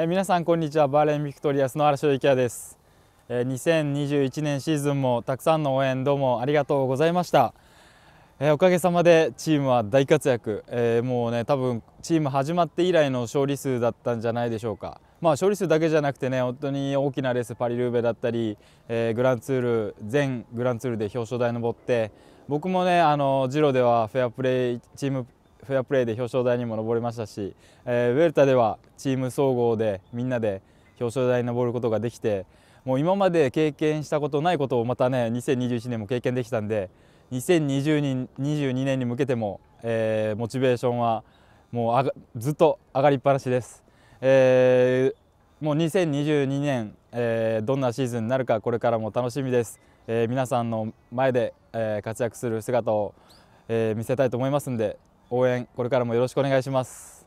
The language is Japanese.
え皆さんこんにちはバーレンビクトリアスの荒汐幸也です、え2021年シーズンもたくさんの応援どうもありがとうございました、えおかげさまでチームは大活躍、えもうね多分チーム始まって以来の勝利数だったんじゃないでしょうかまあ勝利数だけじゃなくてね本当に大きなレースパリルーベだったり、えグランツール全グランツールで表彰台登って僕もねあのジロではフェアプレイチームフェアプレーで表彰台にも上れましたし、えー、ウェルタではチーム総合でみんなで表彰台に上ることができてもう今まで経験したことないことをまたね2021年も経験できたんで2022年に向けても、えー、モチベーションはもうあがずっと上がりっぱなしです。えー、もう2022年、えー、どんなシーズンになるかこれからも楽しみです。えー、皆さんの前で、え活躍する姿を、え見せたいと思いますんで応援これからもよろしくお願いします